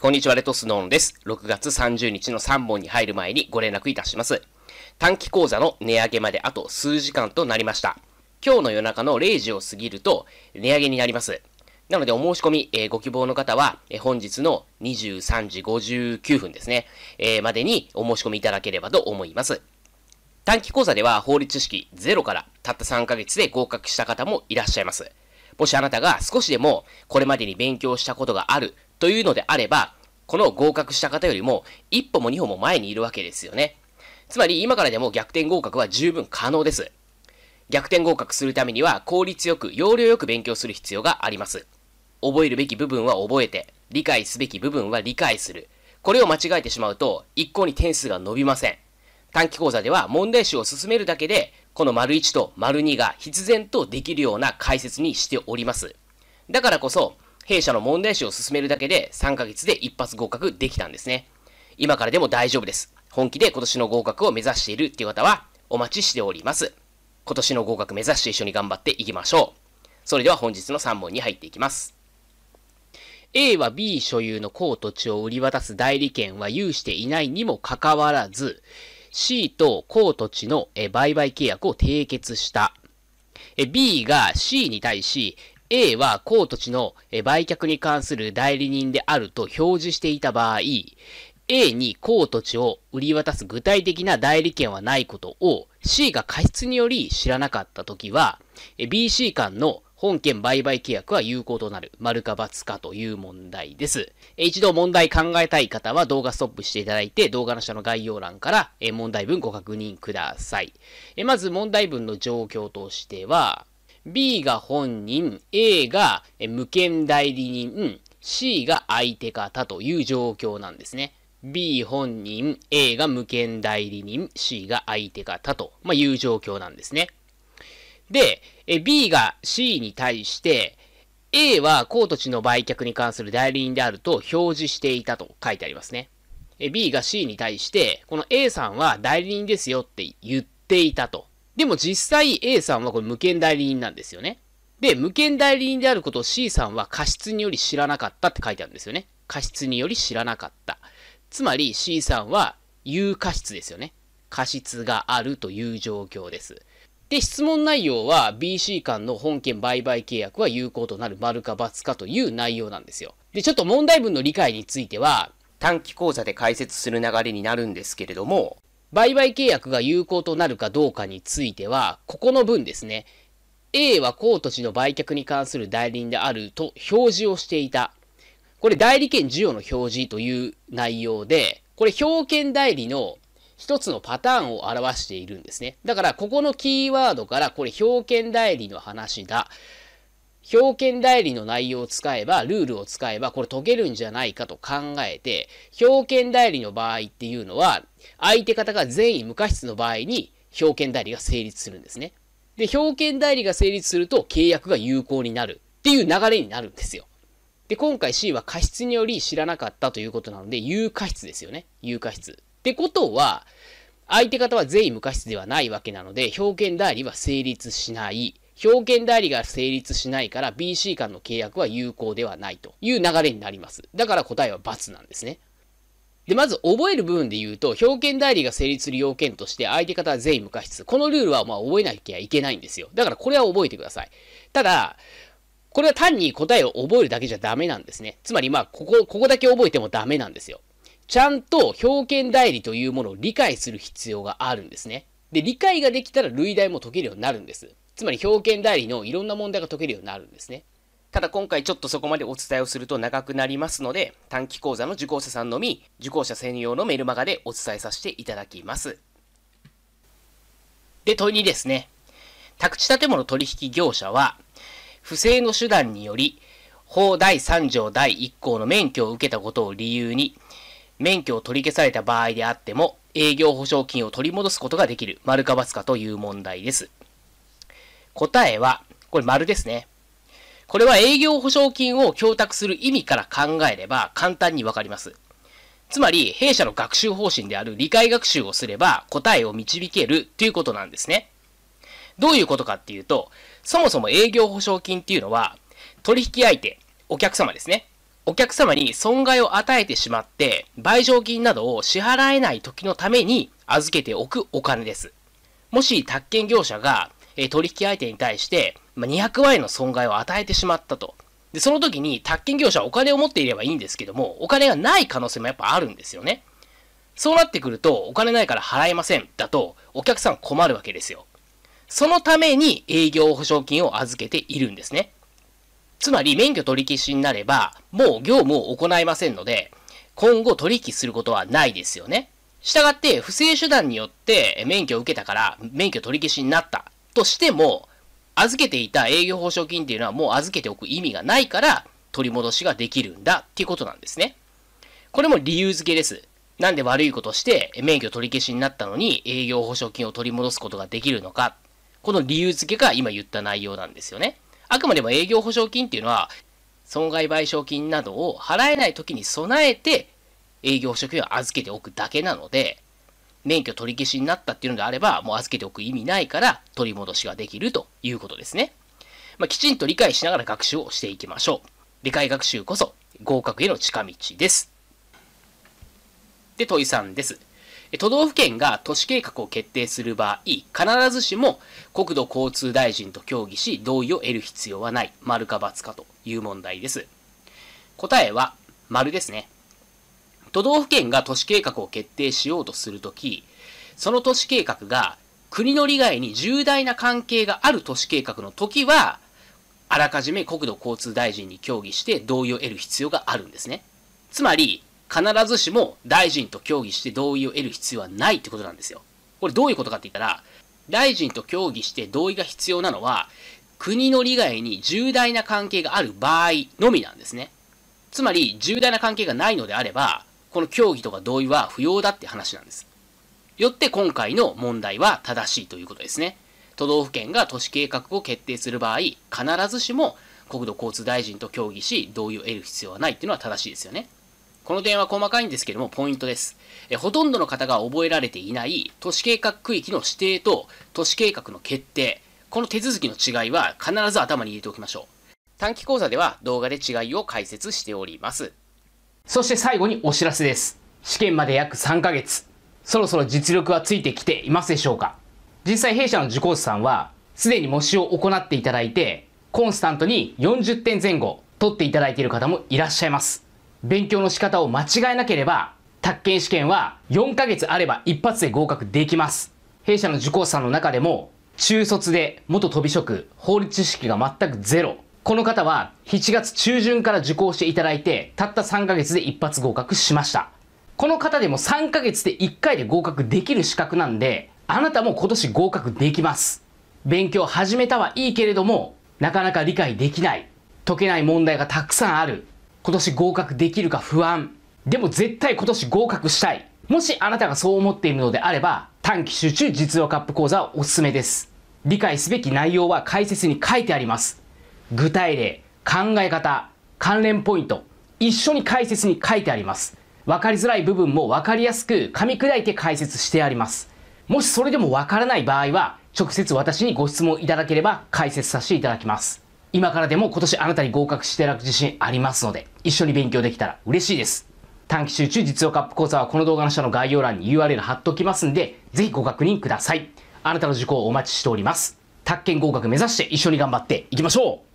こんにちは、レトスノーンです。6月30日の3本に入る前にご連絡いたします。短期講座の値上げまであと数時間となりました。今日の夜中の0時を過ぎると値上げになります。なのでお申し込み、えー、ご希望の方は、えー、本日の23時59分ですね、えー、までにお申し込みいただければと思います。短期講座では法律知識ゼロからたった3ヶ月で合格した方もいらっしゃいます。もしあなたが少しでもこれまでに勉強したことがあるというのであれば、この合格した方よりも一歩も二歩も前にいるわけですよね。つまり今からでも逆転合格は十分可能です。逆転合格するためには効率よく、要領よく勉強する必要があります。覚えるべき部分は覚えて、理解すべき部分は理解する。これを間違えてしまうと、一向に点数が伸びません。短期講座では問題集を進めるだけで、この丸1と丸2が必然とできるような解説にしております。だからこそ、弊社の問題集を進めるだけで3ヶ月で一発合格できたんですね。今からでも大丈夫です。本気で今年の合格を目指しているっていう方はお待ちしております。今年の合格目指して一緒に頑張っていきましょう。それでは本日の3問に入っていきます。A は B 所有の公土地を売り渡す代理権は有していないにもかかわらず、C と公土地の売買契約を締結した。B が C に対し、A は公土地の売却に関する代理人であると表示していた場合、A に公土地を売り渡す具体的な代理権はないことを C が過失により知らなかったときは、BC 間の本件売買契約は有効となる。丸か×かという問題です。一度問題考えたい方は動画ストップしていただいて、動画の下の概要欄から問題文ご確認ください。まず問題文の状況としては、B が本人、A が無権代理人、C が相手方という状況なんですね。B 本人、A が無権代理人、C が相手方と、まあ、いう状況なんですね。で、B が C に対して、A はコート地の売却に関する代理人であると表示していたと書いてありますね。B が C に対して、この A さんは代理人ですよって言っていたと。でも実際 A さんはこれ無権代理人なんですよね。で、無権代理人であることを C さんは過失により知らなかったって書いてあるんですよね。過失により知らなかった。つまり C さんは有過失ですよね。過失があるという状況です。で、質問内容は BC 間の本件売買契約は有効となる丸か×かという内容なんですよ。で、ちょっと問題文の理解については、短期講座で解説する流れになるんですけれども、売買契約が有効となるかどうかについては、ここの分ですね、A は公土地の売却に関する代理人であると表示をしていた。これ代理権授与の表示という内容で、これ表券代理の一つのパターンを表しているんですね。だからここのキーワードからこれ表券代理の話だ。表券代理の内容を使えば、ルールを使えば、これ解けるんじゃないかと考えて、表券代理の場合っていうのは、相手方が善意無過失の場合に、表券代理が成立するんですね。で、表券代理が成立すると、契約が有効になるっていう流れになるんですよ。で、今回 C は過失により知らなかったということなので、有過失ですよね。有過失。ってことは、相手方は善意無過失ではないわけなので、表現代理は成立しない。表券代理が成立しないから BC 間の契約は有効ではないという流れになります。だから答えは×なんですね。で、まず覚える部分で言うと、表券代理が成立する要件として、相手方は全員無過失。このルールはまあ覚えなきゃいけないんですよ。だからこれは覚えてください。ただ、これは単に答えを覚えるだけじゃダメなんですね。つまりまあ、ここ、ここだけ覚えてもダメなんですよ。ちゃんと表券代理というものを理解する必要があるんですね。で、理解ができたら類題も解けるようになるんです。つまり表現代理のいろんな問題が解けるようになるんですね。ただ今回ちょっとそこまでお伝えをすると長くなりますので、短期講座の受講者さんのみ、受講者専用のメルマガでお伝えさせていただきます。で、問いにですね。宅地建物取引業者は、不正の手段により、法第3条第1項の免許を受けたことを理由に、免許を取り消された場合であっても、営業保証金を取り戻すことができる、丸か×かという問題です。答えは、これ丸ですね。これは営業保証金を供託する意味から考えれば簡単にわかります。つまり、弊社の学習方針である理解学習をすれば答えを導けるということなんですね。どういうことかっていうと、そもそも営業保証金っていうのは、取引相手、お客様ですね。お客様に損害を与えてしまって、賠償金などを支払えない時のために預けておくお金です。もし、宅建業者がえ取引相手に対して、ま200万円の損害を与えてしまったと。で、その時に、宅建業者はお金を持っていればいいんですけども、お金がない可能性もやっぱあるんですよね。そうなってくると、お金ないから払えませんだと、お客さん困るわけですよ。そのために営業保証金を預けているんですね。つまり、免許取り消しになれば、もう業務を行いませんので、今後取引することはないですよね。したがって、不正手段によって免許を受けたから、免許取り消しになった。としても、預けていた営業保証金っていうのはもう預けておく意味がないから、取り戻しができるんだっていうことなんですね。これも理由付けです。なんで悪いことして免許取り消しになったのに営業保証金を取り戻すことができるのか。この理由付けが今言った内容なんですよね。あくまでも営業保証金っていうのは、損害賠償金などを払えない時に備えて営業保証金を預けておくだけなので、免許取り消しになったっていうのであれば、もう預けておく意味ないから、取り戻しができるということですね。まあ、きちんと理解しながら学習をしていきましょう。理解学習こそ合格への近道です。で、問い3です。都道府県が都市計画を決定する場合、必ずしも国土交通大臣と協議し同意を得る必要はない。丸か×かという問題です。答えは、丸ですね。都道府県が都市計画を決定しようとするとき、その都市計画が国の利害に重大な関係がある都市計画の時は、あらかじめ国土交通大臣に協議して同意を得る必要があるんですね。つまり、必ずしも大臣と協議して同意を得る必要はないってことなんですよ。これどういうことかって言ったら、大臣と協議して同意が必要なのは、国の利害に重大な関係がある場合のみなんですね。つまり、重大な関係がないのであれば、この協議とか同意は不要だって話なんです。よって今回の問題は正しいということですね。都道府県が都市計画を決定する場合、必ずしも国土交通大臣と協議し、同意を得る必要はないっていうのは正しいですよね。この点は細かいんですけども、ポイントです。えほとんどの方が覚えられていない都市計画区域の指定と都市計画の決定、この手続きの違いは必ず頭に入れておきましょう。短期講座では動画で違いを解説しております。そして最後にお知らせです。試験まで約3ヶ月。そろそろ実力はついてきていますでしょうか実際弊社の受講師さんは、すでに模試を行っていただいて、コンスタントに40点前後取っていただいている方もいらっしゃいます。勉強の仕方を間違えなければ、宅建試験は4ヶ月あれば一発で合格できます。弊社の受講師さんの中でも、中卒で元飛び職、法律知識が全くゼロ、この方は7月中旬から受講していただいて、たった3ヶ月で一発合格しました。この方でも3ヶ月で1回で合格できる資格なんで、あなたも今年合格できます。勉強始めたはいいけれども、なかなか理解できない。解けない問題がたくさんある。今年合格できるか不安。でも絶対今年合格したい。もしあなたがそう思っているのであれば、短期集中実用カップ講座はおすすめです。理解すべき内容は解説に書いてあります。具体例、考え方、関連ポイント、一緒に解説に書いてあります。分かりづらい部分もわかりやすく噛み砕いて解説してあります。もしそれでもわからない場合は、直接私にご質問いただければ解説させていただきます。今からでも今年あなたに合格していただく自信ありますので、一緒に勉強できたら嬉しいです。短期集中実用カップ講座はこの動画の下の概要欄に URL 貼っておきますんで、ぜひご確認ください。あなたの受講をお待ちしております。宅建合格目指して一緒に頑張っていきましょう